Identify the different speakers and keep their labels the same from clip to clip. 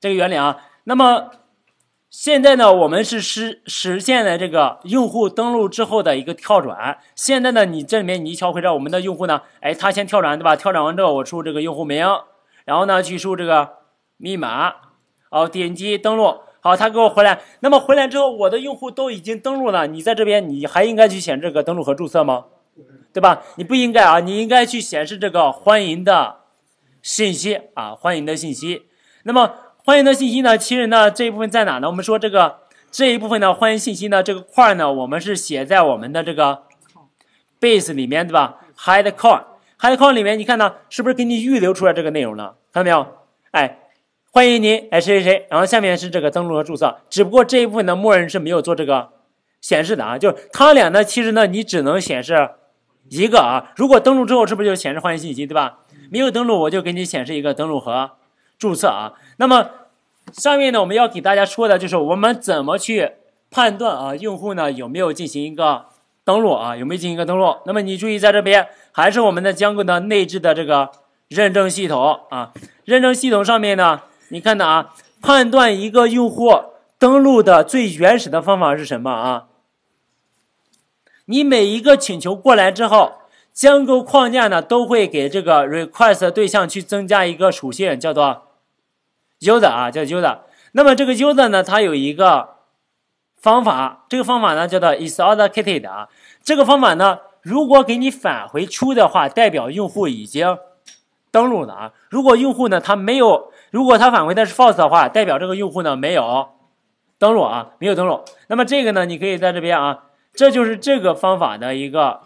Speaker 1: 这个原理啊，那么现在呢，我们是实实现了这个用户登录之后的一个跳转。现在呢，你这里面你一敲回车，我们的用户呢，哎，他先跳转对吧？跳转完之后，我输这个用户名，然后呢去输这个密码，好，点击登录，好，他给我回来。那么回来之后，我的用户都已经登录了，你在这边你还应该去显示这个登录和注册吗？对吧？你不应该啊，你应该去显示这个欢迎的信息啊，欢迎的信息。那么欢迎的信息呢？其实呢，这一部分在哪呢？我们说这个这一部分的欢迎信息呢这个块呢，我们是写在我们的这个 base 里面，对吧？head con head con 里面，你看呢，是不是给你预留出来这个内容了？看到没有？哎，欢迎您，哎谁谁谁，然后下面是这个登录和注册。只不过这一部分的默认是没有做这个显示的啊，就是他俩呢，其实呢，你只能显示一个啊。如果登录之后，是不是就显示欢迎信息，对吧？没有登录，我就给你显示一个登录和。注册啊，那么上面呢，我们要给大家说的就是我们怎么去判断啊用户呢有没有进行一个登录啊有没有进行一个登录？那么你注意在这边还是我们的江哥的内置的这个认证系统啊，认证系统上面呢，你看到啊，判断一个用户登录的最原始的方法是什么啊？你每一个请求过来之后，江购框架呢都会给这个 request 对象去增加一个属性，叫做。User 啊，叫 User。那么这个 User 呢，它有一个方法，这个方法呢叫做 i s a l t h e i c a t e d 啊。这个方法呢，如果给你返回 True 的话，代表用户已经登录了啊。如果用户呢，他没有，如果他返回的是 False 的话，代表这个用户呢没有登录啊，没有登录。那么这个呢，你可以在这边啊，这就是这个方法的一个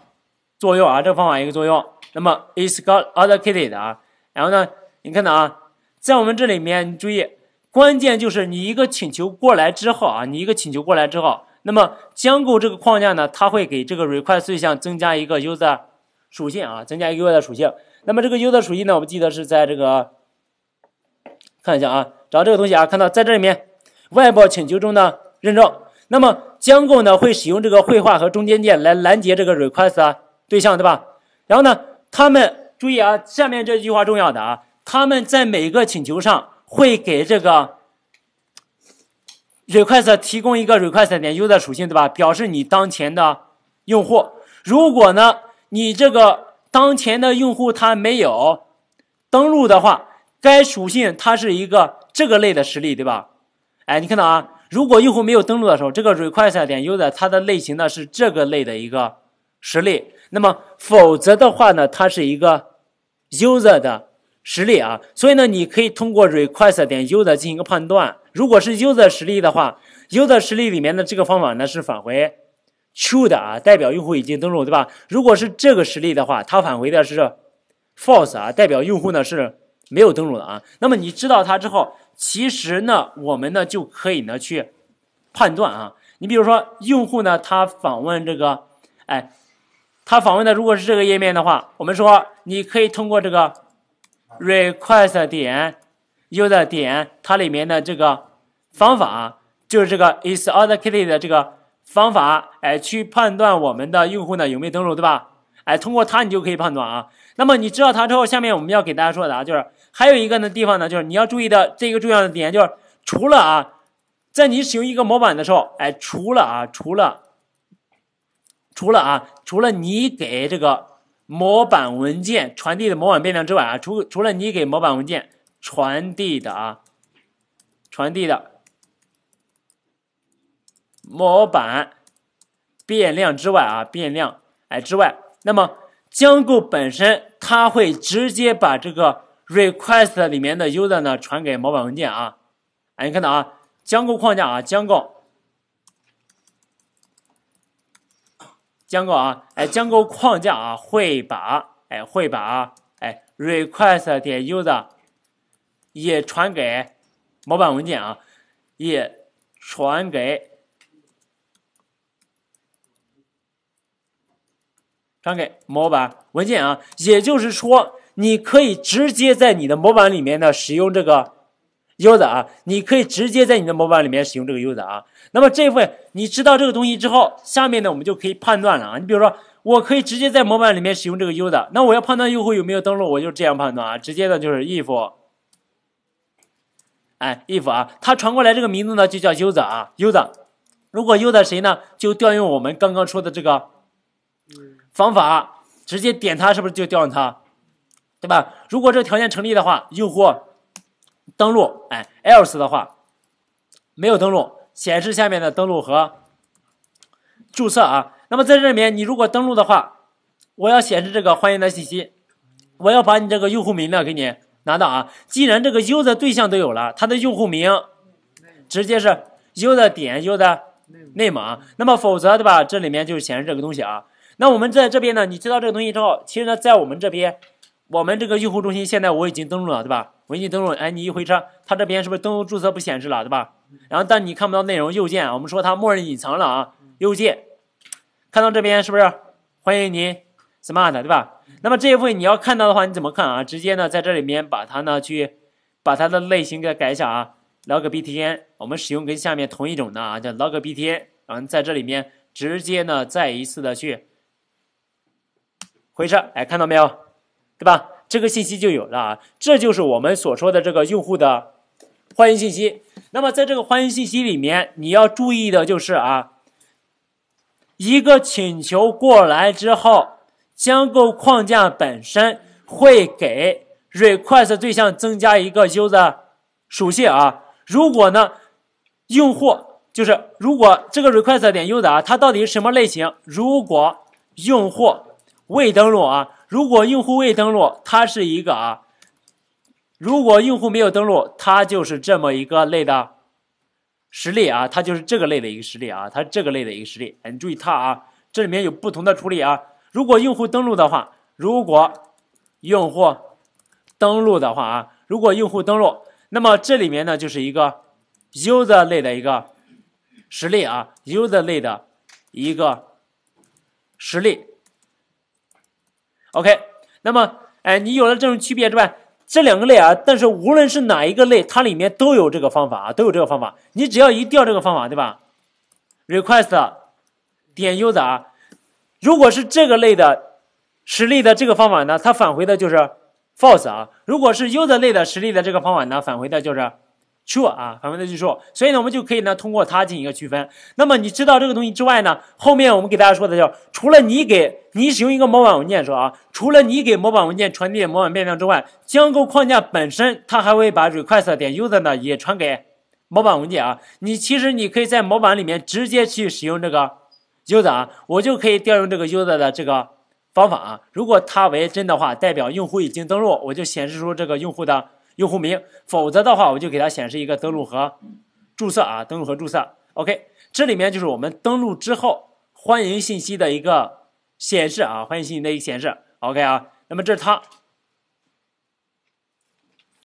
Speaker 1: 作用啊，这个方法一个作用。那么 i s g o t h e l o i c a t e d 啊，然后呢，你看到啊。在我们这里面，你注意，关键就是你一个请求过来之后啊，你一个请求过来之后，那么将构这个框架呢，它会给这个 request 对象增加一个 user 属性啊，增加一个 user 属性。那么这个 user 属性呢，我们记得是在这个看一下啊，找这个东西啊，看到在这里面外部请求中的认证。那么将构呢，会使用这个绘画和中间件来拦截这个 request 对象，对吧？然后呢，他们注意啊，下面这句话重要的啊。他们在每个请求上会给这个 request 提供一个 request 点 user 属性，对吧？表示你当前的用户。如果呢，你这个当前的用户他没有登录的话，该属性它是一个这个类的实例，对吧？哎，你看到啊，如果用户没有登录的时候，这个 request 点 user 它的类型呢是这个类的一个实例。那么否则的话呢，它是一个 user 的。实例啊，所以呢，你可以通过 request 点 user 进行一个判断。如果是 user 实例的话，user 实例里面的这个方法呢是返回 true 的啊，代表用户已经登录，对吧？如果是这个实例的话，它返回的是 false 啊，代表用户呢是没有登录的啊。那么你知道它之后，其实呢，我们呢就可以呢去判断啊。你比如说，用户呢他访问这个，哎，他访问的如果是这个页面的话，我们说你可以通过这个。request 点 user 点它里面的这个方法，就是这个 is authenticated 的这个方法，哎，去判断我们的用户呢有没有登录，对吧？哎，通过它你就可以判断啊。那么你知道它之后，下面我们要给大家说的啊，就是还有一个呢地方呢，就是你要注意的这个重要的点，就是除了啊，在你使用一个模板的时候，哎，除了啊，除了，除了啊，除了你给这个。模板文件传递的模板变量之外啊，除除了你给模板文件传递的啊，传递的模板变量之外啊，变量哎之外，那么江构本身它会直接把这个 request 里面的 user 呢传给模板文件啊，哎你看到啊，将构框架啊江构。讲过啊，哎，讲过框架啊，会把哎会把哎 request 点 user 也传给模板文件啊，也传给传给模板文件啊，也就是说，你可以直接在你的模板里面呢使用这个。U 的啊，你可以直接在你的模板里面使用这个 U 的啊。那么这份你知道这个东西之后，下面呢我们就可以判断了啊。你比如说，我可以直接在模板里面使用这个 U 的。那我要判断用户有没有登录，我就这样判断啊，直接的就是 if，哎 if 啊，它传过来这个名字呢就叫 U 的啊 U 的。如果 U 的谁呢，就调用我们刚刚说的这个方法，直接点它是不是就调用它，对吧？如果这个条件成立的话，用户。登录，哎，else 的话没有登录，显示下面的登录和注册啊。那么在这里面，你如果登录的话，我要显示这个欢迎的信息，我要把你这个用户名呢给你拿到啊。既然这个 u 的对象都有了，它的用户名直接是 u 的点 u 的内蒙，那么否则对吧？这里面就是显示这个东西啊。那我们在这边呢，你知道这个东西之后，其实呢，在我们这边。我们这个用户中心现在我已经登录了，对吧？我已经登录，哎，你一回车，它这边是不是登录注册不显示了，对吧？然后，但你看不到内容，右键，我们说它默认隐藏了啊。右键，看到这边是不是欢迎您，Smart，对吧？那么这一部分你要看到的话，你怎么看啊？直接呢在这里面把它呢去把它的类型给改一下啊，log B T N，我们使用跟下面同一种的啊，叫 log B T N，然后在这里面直接呢再一次的去回车，哎，看到没有？对吧？这个信息就有了啊，这就是我们所说的这个用户的欢迎信息。那么，在这个欢迎信息里面，你要注意的就是啊，一个请求过来之后，将够框架本身会给 request 对象增加一个 u s e r 属性啊。如果呢，用户就是如果这个 request 点 u 的啊，它到底是什么类型？如果用户未登录啊。如果用户未登录，它是一个啊。如果用户没有登录，它就是这么一个类的实例啊，它就是这个类的一个实例啊，它这个类的一个实例。哎，你注意它啊，这里面有不同的处理啊。如果用户登录的话，如果用户登录的话啊，如果用户登录，那么这里面呢就是一个 user 类的一个实例啊，user 类的一个实例。OK，那么，哎，你有了这种区别之外，这两个类啊，但是无论是哪一个类，它里面都有这个方法啊，都有这个方法。你只要一调这个方法，对吧？request 点 user 啊，如果是这个类的实例的这个方法呢，它返回的就是 false 啊；如果是 user 类的实例的这个方法呢，返回的就是。true 啊，返回的就 t r e 所以呢，我们就可以呢通过它进行一个区分。那么你知道这个东西之外呢，后面我们给大家说的叫，除了你给你使用一个模板文件的时候啊，除了你给模板文件传递模板变量之外，将构框架本身它还会把 request 点 user 呢也传给模板文件啊。你其实你可以在模板里面直接去使用这个 user 啊，我就可以调用这个 user 的这个方法啊。如果它为真的话，代表用户已经登录，我就显示出这个用户的。用户名，否则的话我就给它显示一个登录和注册啊，登录和注册。OK，这里面就是我们登录之后欢迎信息的一个显示啊，欢迎信息的一个显示。OK 啊，那么这是它